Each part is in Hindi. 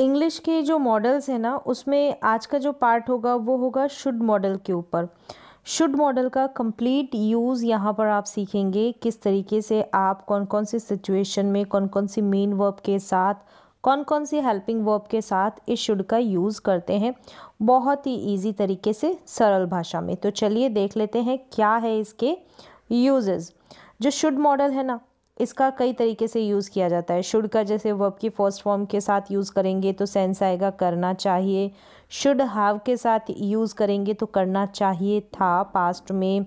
इंग्लिश के जो मॉडल्स हैं ना उसमें आज का जो पार्ट होगा वो होगा शुड मॉडल के ऊपर शुड मॉडल का कंप्लीट यूज़ यहाँ पर आप सीखेंगे किस तरीके से आप कौन कौन सी सिचुएशन में कौन कौन सी मेन वर्ब के साथ कौन कौन सी हेल्पिंग वर्ब के साथ इस शुड का यूज़ करते हैं बहुत ही ईजी तरीके से सरल भाषा में तो चलिए देख लेते हैं क्या है इसके यूजेज़ जो शुड मॉडल है ना इसका कई तरीके से यूज़ किया जाता है शुड का जैसे वर्ब की फर्स्ट फॉर्म के साथ यूज़ करेंगे तो सेंस आएगा करना चाहिए शुड हैव के साथ यूज़ करेंगे तो करना चाहिए था पास्ट में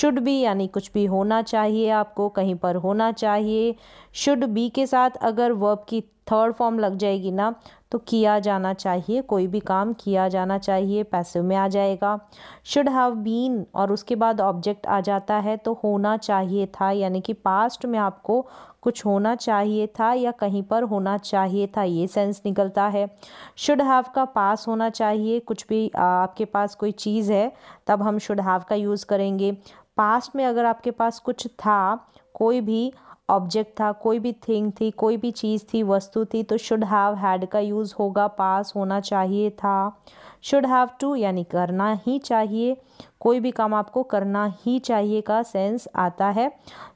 शुड भी यानी कुछ भी होना चाहिए आपको कहीं पर होना चाहिए शुड बी के साथ अगर वर्ब की थर्ड फॉर्म लग जाएगी ना तो किया जाना चाहिए कोई भी काम किया जाना चाहिए पैसे में आ जाएगा शुड हैव बीन और उसके बाद ऑब्जेक्ट आ जाता है तो होना चाहिए था यानी कि पास्ट में आपको कुछ होना चाहिए था या कहीं पर होना चाहिए था ये सेंस निकलता है शुड हैव का पास होना चाहिए कुछ भी आपके पास कोई चीज़ है तब हम शुड हैव का यूज़ करेंगे पास्ट में अगर आपके पास कुछ था कोई भी ऑब्जेक्ट था कोई भी थिंग थी कोई भी चीज़ थी वस्तु थी तो शुड हैव हैड का यूज़ होगा पास होना चाहिए था शुड हैव टू यानी करना ही चाहिए कोई भी काम आपको करना ही चाहिए का सेंस आता है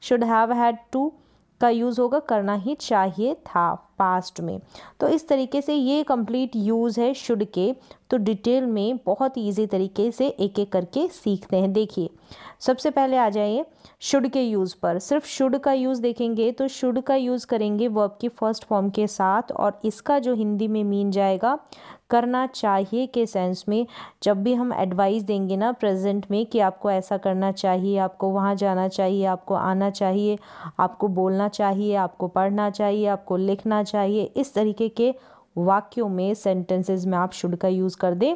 शुड हैव हैड टू का यूज़ होगा करना ही चाहिए था पास्ट में तो इस तरीके से ये कंप्लीट यूज़ है शुड के तो डिटेल में बहुत ईजी तरीके से एक एक करके सीखते हैं देखिए सबसे पहले आ जाइए शुड के यूज़ पर सिर्फ शुड का यूज़ देखेंगे तो शुड का यूज़ करेंगे वर्ब की फर्स्ट फॉर्म के साथ और इसका जो हिंदी में मीन जाएगा करना चाहिए के सेंस में जब भी हम एडवाइस देंगे ना प्रेजेंट में कि आपको ऐसा करना चाहिए आपको वहाँ जाना चाहिए आपको आना चाहिए आपको बोलना चाहिए आपको पढ़ना चाहिए आपको लिखना चाहिए इस तरीके के वाक्यों में सेंटेंसेस में आप शुड का यूज़ कर दें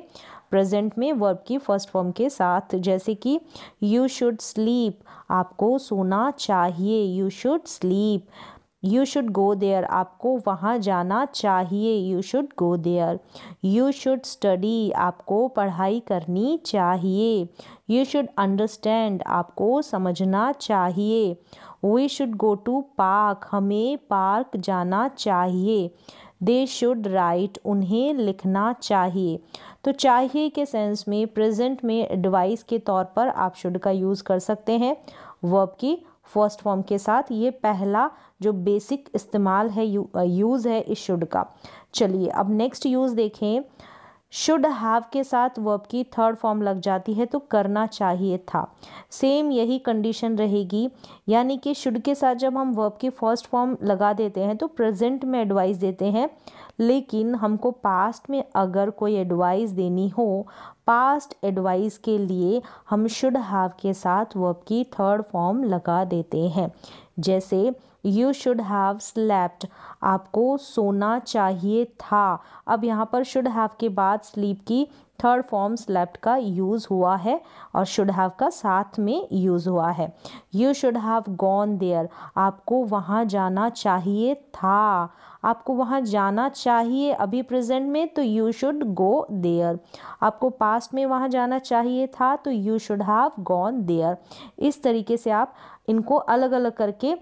प्रेजेंट में वर्ब की फर्स्ट फॉर्म के साथ जैसे कि यू शुड स्लीप आपको सोना चाहिए you should sleep you should go there आपको वहाँ जाना चाहिए you should go there you should study आपको पढ़ाई करनी चाहिए यू शुड अंडरस्टैंड आपको समझना चाहिए we should go to park हमें पार्क जाना चाहिए दे शुड राइट उन्हें लिखना चाहिए तो चाहिए के सेंस में प्रेजेंट में एडवाइस के तौर पर आप शुड का यूज़ कर सकते हैं वर्ब की फर्स्ट फॉर्म के साथ ये पहला जो बेसिक इस्तेमाल है यूज़ है इस शुड का चलिए अब नेक्स्ट यूज़ देखें शुड हैव के साथ वर्ब की थर्ड फॉर्म लग जाती है तो करना चाहिए था सेम यही कंडीशन रहेगी यानी कि शुड के साथ जब हम वर्ब की फर्स्ट फॉर्म लगा देते हैं तो प्रेजेंट में एडवाइस देते हैं लेकिन हमको पास्ट में अगर कोई एडवाइस देनी हो पास्ट एडवाइस के लिए हम शुड हैव के साथ वर्ब की थर्ड फॉर्म लगा देते हैं जैसे यू शुड हैव स्लेप्ट आपको सोना चाहिए था अब यहाँ पर शुड हैव के बाद स्लीप की थर्ड फॉर्म लेफ्ट का यूज़ हुआ है और शुड हैव का साथ में यूज़ हुआ है you should have gone there आपको वहाँ जाना चाहिए था आपको वहाँ जाना चाहिए अभी प्रेजेंट में तो यू शुड गो देयर आपको पास्ट में वहाँ जाना चाहिए था तो you should have gone there इस तरीके से आप इनको अलग अलग करके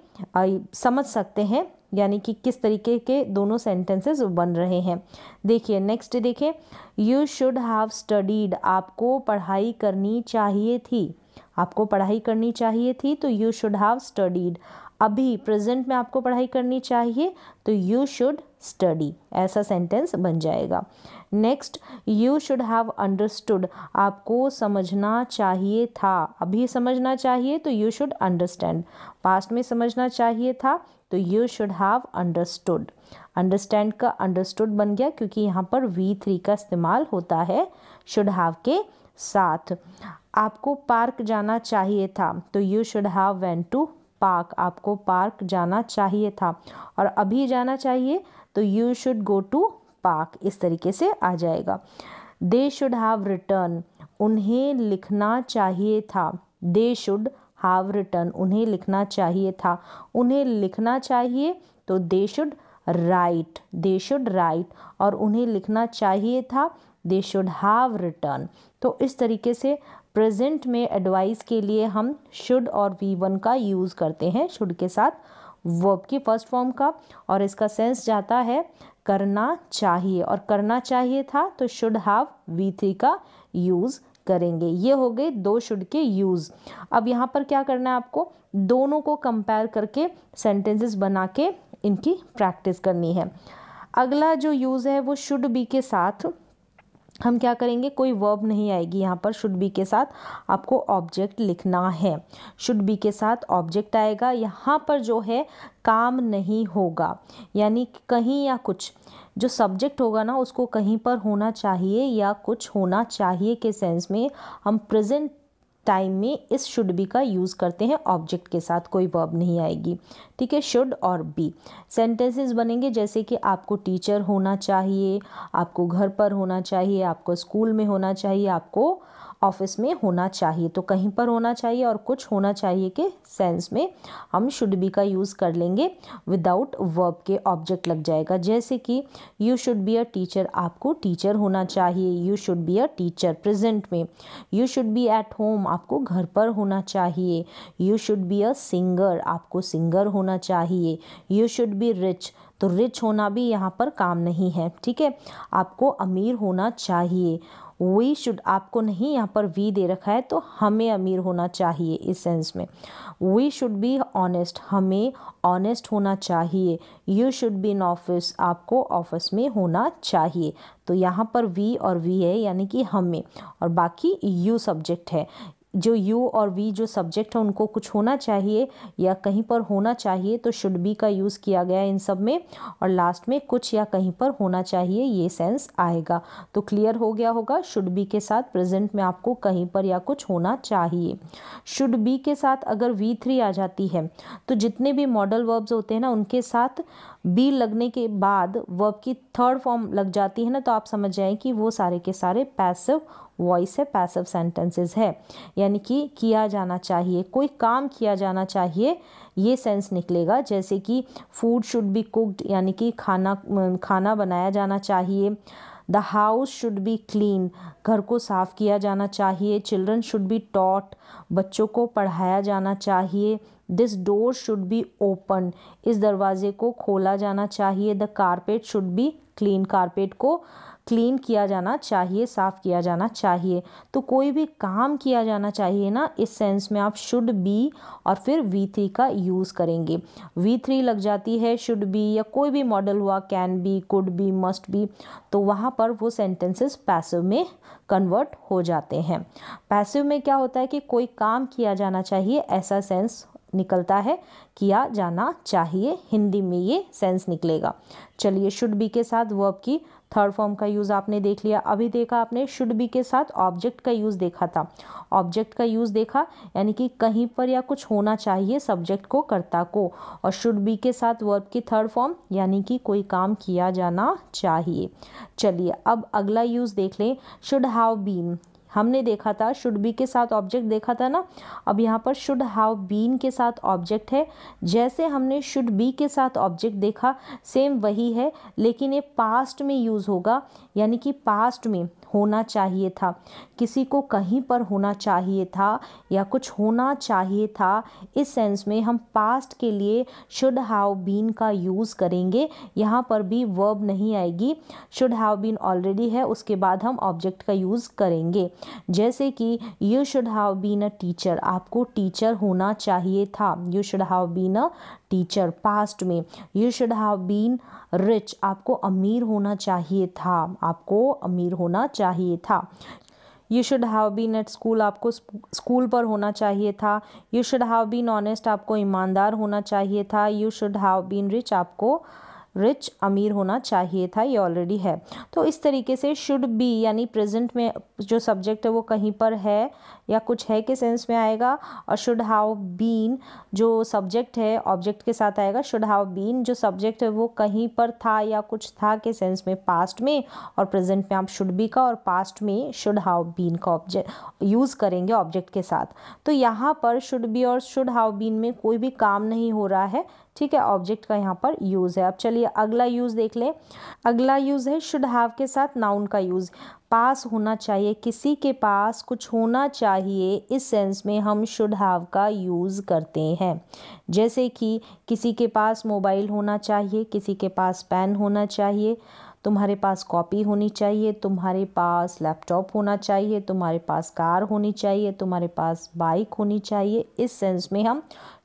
समझ सकते हैं यानी कि किस तरीके के दोनों सेंटेंसेस बन रहे हैं देखिए नेक्स्ट देखिए यू शुड हैव स्टडीड आपको पढ़ाई करनी चाहिए थी आपको पढ़ाई करनी चाहिए थी तो यू शुड हैव स्टडीड अभी प्रेजेंट में आपको पढ़ाई करनी चाहिए तो यू शुड स्टडी ऐसा सेंटेंस बन जाएगा next you should have understood आपको समझना चाहिए था अभी समझना चाहिए तो यू शुड अंडरस्टैंड पास्ट में समझना चाहिए था तो you should have understood understand का अंडरस्टूड बन गया क्योंकि यहाँ पर वी थ्री का इस्तेमाल होता है शुड हैव के साथ आपको पार्क जाना चाहिए था तो you should have went to park आपको पार्क जाना चाहिए था और अभी जाना चाहिए तो you should go to park इस तरीके से आ जाएगा दे शुड हैव रिटर्न उन्हें लिखना चाहिए था दे शुड हैव रिटर्न उन्हें लिखना चाहिए था उन्हें लिखना चाहिए तो they should write they should write और उन्हें लिखना चाहिए था दे शुड हैव रिटर्न तो इस तरीके से प्रेजेंट में एडवाइस के लिए हम शुड और वी वन का यूज़ करते हैं शुड के साथ वर्ब की फर्स्ट फॉर्म का और इसका सेंस जाता है करना चाहिए और करना चाहिए था तो शुड हैव वी थ्री का यूज़ करेंगे ये हो गए दो शुड के यूज़ अब यहाँ पर क्या करना है आपको दोनों को कंपेयर करके सेंटेंसेस बना के इनकी प्रैक्टिस करनी है अगला जो यूज़ है वो शुड बी के साथ हम क्या करेंगे कोई वर्ब नहीं आएगी यहाँ पर शुड बी के साथ आपको ऑब्जेक्ट लिखना है शुड बी के साथ ऑब्जेक्ट आएगा यहाँ पर जो है काम नहीं होगा यानी कहीं या कुछ जो सब्जेक्ट होगा ना उसको कहीं पर होना चाहिए या कुछ होना चाहिए के सेंस में हम प्रेजेंट टाइम में इस शुड बी का यूज़ करते हैं ऑब्जेक्ट के साथ कोई वर्ब नहीं आएगी ठीक है शुड और बी सेंटेंसेस बनेंगे जैसे कि आपको टीचर होना चाहिए आपको घर पर होना चाहिए आपको स्कूल में होना चाहिए आपको ऑफिस में होना चाहिए तो कहीं पर होना चाहिए और कुछ होना चाहिए के सेंस में हम शुड बी का यूज़ कर लेंगे विदाउट वर्ब के ऑब्जेक्ट लग जाएगा जैसे कि you should be a teacher आपको टीचर होना चाहिए you should be a teacher present में you should be at home आपको घर पर होना चाहिए you should be a singer आपको सिंगर होना चाहिए यू शुड बी रिच तो रिच होना भी यहाँ पर काम नहीं है ठीक है आपको अमीर होना चाहिए वी शुड आपको नहीं यहाँ पर वी दे रखा है तो हमें अमीर होना चाहिए इस सेंस में वी शुड बी ऑनेस्ट हमें ऑनेस्ट होना चाहिए you should be in office आपको ऑफिस में होना चाहिए तो यहाँ पर वी और वी है यानी कि हमें और बाकी यू सब्जेक्ट है जो यू और वी जो सब्जेक्ट है उनको कुछ होना चाहिए या कहीं पर होना चाहिए तो शुड बी का यूज़ किया गया इन सब में और लास्ट में कुछ या कहीं पर होना चाहिए ये सेंस आएगा तो क्लियर हो गया होगा शुड बी के साथ प्रेजेंट में आपको कहीं पर या कुछ होना चाहिए शुड बी के साथ अगर वी थ्री आ जाती है तो जितने भी मॉडल वर्ब्स होते हैं ना उनके साथ बी लगने के बाद वर्ब की थर्ड फॉर्म लग जाती है ना तो आप समझ जाएँ कि वो सारे के सारे पैसिव वॉइस है पैसिव सेंटेंसेस है यानी कि किया जाना चाहिए कोई काम किया जाना चाहिए ये सेंस निकलेगा जैसे कि फूड शुड बी कुकड यानी कि खाना खाना बनाया जाना चाहिए the house should be clean घर को साफ़ किया जाना चाहिए चिल्ड्रन शुड बी टॉट बच्चों को पढ़ाया जाना चाहिए this door should be open इस दरवाजे को खोला जाना चाहिए the carpet should be clean carpet को क्लीन किया जाना चाहिए साफ़ किया जाना चाहिए तो कोई भी काम किया जाना चाहिए ना इस सेंस में आप शुड बी और फिर वी थ्री का यूज़ करेंगे वी थ्री लग जाती है शुड बी या कोई भी मॉडल हुआ can be could be must be तो वहाँ पर वो सेंटेंसेस पैसिव में कन्वर्ट हो जाते हैं पैसिव में क्या होता है कि कोई काम किया जाना चाहिए ऐसा सेंस निकलता है किया जाना चाहिए हिंदी में ये सेंस निकलेगा चलिए शुड बी के साथ वर्ब की थर्ड फॉर्म का यूज़ आपने देख लिया अभी देखा आपने शुड बी के साथ ऑब्जेक्ट का यूज़ देखा था ऑब्जेक्ट का यूज़ देखा यानी कि कहीं पर या कुछ होना चाहिए सब्जेक्ट को कर्ता को और शुड बी के साथ वर्ब की थर्ड फॉर्म यानी कि कोई काम किया जाना चाहिए चलिए अब अगला यूज़ देख लें शुड हैव बीन हमने देखा था शुड बी के साथ ऑब्जेक्ट देखा था ना अब यहाँ पर शुड हैव बीन के साथ ऑब्जेक्ट है जैसे हमने शुड बी के साथ ऑब्जेक्ट देखा सेम वही है लेकिन ये पास्ट में यूज़ होगा यानी कि पास्ट में होना चाहिए था किसी को कहीं पर होना चाहिए था या कुछ होना चाहिए था इस सेंस में हम पास्ट के लिए शुड हैव बीन का यूज़ करेंगे यहाँ पर भी वर्ब नहीं आएगी शुड हैव बीन ऑलरेडी है उसके बाद हम ऑब्जेक्ट का यूज़ करेंगे जैसे कि you should have been a teacher आपको टीचर होना चाहिए था you should have been a teacher past में you should have been rich आपको अमीर होना चाहिए था आपको अमीर होना चाहिए था you should have been at school आपको स्कूल पर होना चाहिए था you should have been honest आपको ईमानदार होना चाहिए था you should have been rich आपको रिच अमीर होना चाहिए था ये ऑलरेडी है तो इस तरीके से शुड बी यानी प्रेजेंट में जो सब्जेक्ट है वो कहीं पर है या कुछ है के सेंस में आएगा और शुड हाव बीन जो सब्जेक्ट है ऑब्जेक्ट के साथ आएगा शुड हाव बीन जो सब्जेक्ट है वो कहीं पर था या कुछ था के सेंस में पास्ट में और प्रेजेंट में आप शुड बी का और पास्ट में शुड हाव बीन का ऑब्जेक्ट यूज़ करेंगे ऑब्जेक्ट के साथ तो यहाँ पर शुड बी और शुड हाव बीन में कोई भी काम नहीं हो रहा है ठीक है ऑब्जेक्ट का यहाँ पर यूज़ है अब चलिए अगला यूज़ देख लें अगला यूज़ है शुड हैव के साथ नाउन का यूज़ पास होना चाहिए किसी के पास कुछ होना चाहिए इस सेंस में हम शुड हैव का यूज़ करते हैं जैसे कि किसी के पास मोबाइल होना चाहिए किसी के पास पेन होना चाहिए तुम्हारे पास कॉपी होनी चाहिए तुम्हारे पास लैपटॉप होना चाहिए तुम्हारे पास कार होनी चाहिए तुम्हारे पास बाइक होनी चाहिए इस सेंस में हम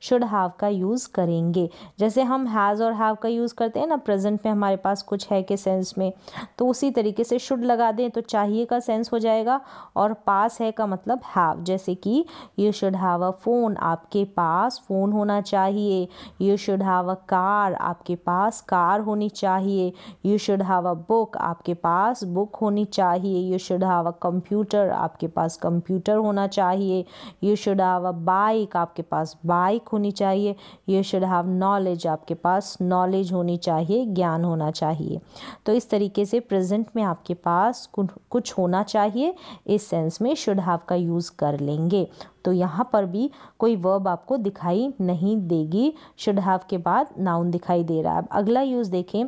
शुड हैव का यूज़ करेंगे जैसे हम हैज़ और हैव का यूज़ करते हैं ना प्रेजेंट में हमारे पास कुछ है के सेंस में तो उसी तरीके से शुड लगा दें तो चाहिए का सेंस हो जाएगा और पास है का मतलब हैव जैसे कि you should have a phone आपके पास फ़ोन होना चाहिए you should have a car आपके पास कार होनी चाहिए you should have have a book आपके पास बुक होनी चाहिए you should have a computer आपके पास कंप्यूटर होना चाहिए you should have a bike आपके पास बाइक होनी चाहिए यू शुड हैव नॉलेज आपके पास नॉलेज होनी चाहिए ज्ञान होना चाहिए तो इस तरीके से प्रेजेंट में आपके पास कुछ होना चाहिए इस सेंस में शुड हैव का यूज़ कर लेंगे तो यहाँ पर भी कोई वर्ब आपको दिखाई नहीं देगी शुड हैव के बाद नाउन दिखाई दे रहा है अगला यूज़ देखें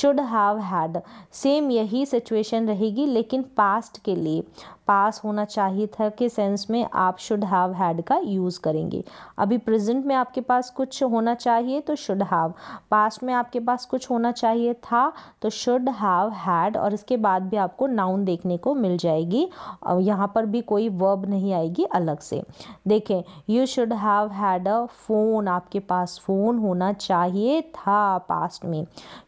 शुड हैव हैड सेम यही सिचुएशन रहेगी लेकिन पास्ट के लिए पास होना चाहिए था के सेंस में आप शुड हैव हैड का यूज़ करेंगे अभी प्रेजेंट में आपके पास कुछ होना चाहिए तो शुड हैव पास्ट में आपके पास कुछ होना चाहिए था तो शुड हैव हैड और इसके बाद भी आपको नाउन देखने को मिल जाएगी और यहाँ पर भी कोई वर्ब नहीं आएगी अलग से देखें you should have had a phone आपके पास फ़ोन होना चाहिए था पास्ट में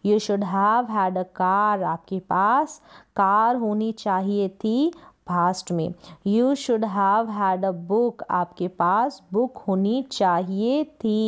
you should have had a car आपके पास कार होनी चाहिए थी पास्ट में you should have had a book आपके पास बुक होनी चाहिए थी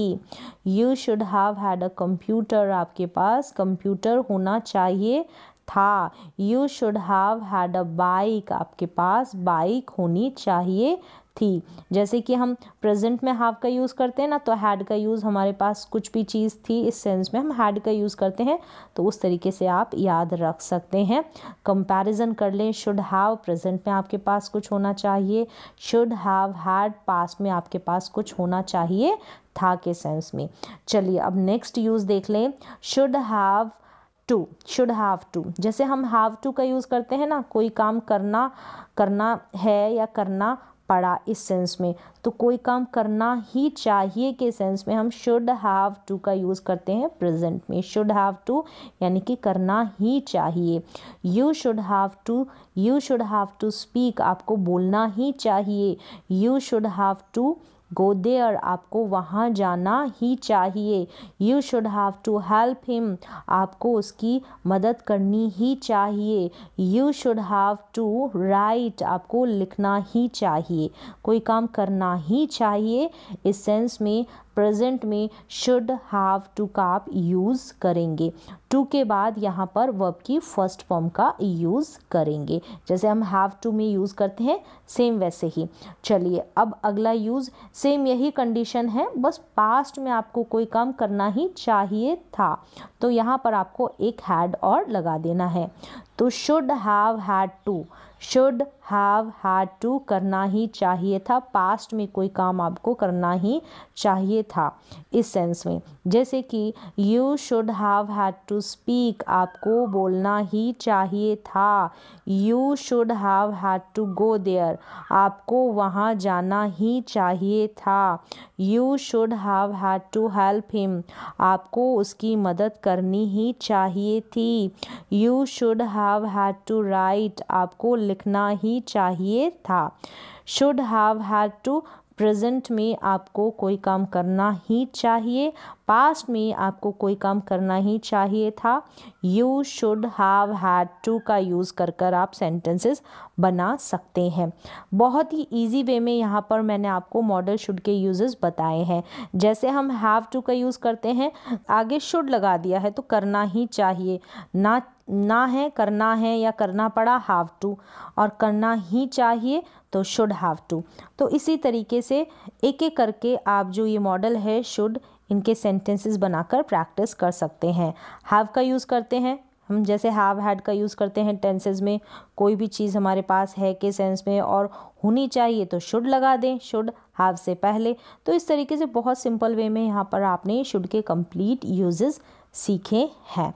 you should have had a computer आपके पास कंप्यूटर होना चाहिए था you should have had a bike आपके पास बाइक होनी चाहिए थी जैसे कि हम प्रेजेंट में हैव का यूज़ करते हैं ना तो हैड का यूज़ हमारे पास कुछ भी चीज़ थी इस सेंस में हम हैड का यूज़ करते हैं तो उस तरीके से आप याद रख सकते हैं कंपैरिजन कर लें शुड हैव प्रेजेंट में आपके पास कुछ होना चाहिए शुड हैव हैड पास्ट में आपके पास कुछ होना चाहिए था के सेंस में चलिए अब नेक्स्ट यूज़ देख लें should have to should have to जैसे हम हैव टू का यूज़ करते हैं ना कोई काम करना करना है या करना पड़ा इस सेंस में तो कोई काम करना ही चाहिए के सेंस में हम शुड हैव टू का यूज़ करते हैं प्रेजेंट में शुड हैव टू यानी कि करना ही चाहिए you should have to you should have to speak आपको बोलना ही चाहिए you should have to go there आपको वहाँ जाना ही चाहिए you should have to help him आपको उसकी मदद करनी ही चाहिए you should have to write आपको लिखना ही चाहिए कोई काम करना ही चाहिए इस सेंस में प्रेजेंट में शुड हैव टू का आप यूज़ करेंगे टू के बाद यहाँ पर वर्ब की फर्स्ट फॉर्म का यूज़ करेंगे जैसे हम हैव टू में यूज़ करते हैं सेम वैसे ही चलिए अब अगला यूज़ सेम यही कंडीशन है बस पास्ट में आपको कोई काम करना ही चाहिए था तो यहाँ पर आपको एक हैड और लगा देना है तो should have had to should have had to करना ही चाहिए था पास्ट में कोई काम आपको करना ही चाहिए था इस सेंस में जैसे कि you should have had to speak आपको बोलना ही चाहिए था you should have had to go there आपको वहाँ जाना ही चाहिए था you should have had to help him आपको उसकी मदद करनी ही चाहिए थी you should have had to write आपको लिखना ही चाहिए था should have had to present में आपको कोई काम करना ही चाहिए पास्ट में आपको कोई काम करना ही चाहिए था you should have had to का यूज़ कर कर आप सेंटेंसेस बना सकते हैं बहुत ही इजी वे में यहाँ पर मैंने आपको मॉडल शुड के यूजेस बताए हैं जैसे हम हैव टू का यूज़ करते हैं आगे शुड लगा दिया है तो करना ही चाहिए ना ना है करना है या करना पड़ा हैव टू और करना ही चाहिए तो शुड हैव टू तो इसी तरीके से एक एक करके आप जो ये मॉडल है शुड इनके सेंटेंसेस बनाकर प्रैक्टिस कर सकते हैं हैव का यूज़ करते हैं हम जैसे हैव हैड का यूज़ करते हैं टेंसेज में कोई भी चीज़ हमारे पास है के सेंस में और होनी चाहिए तो शुड लगा दें शुड हैव से पहले तो इस तरीके से बहुत सिंपल वे में यहाँ पर आपने शुड के कंप्लीट यूजेस सीखे हैं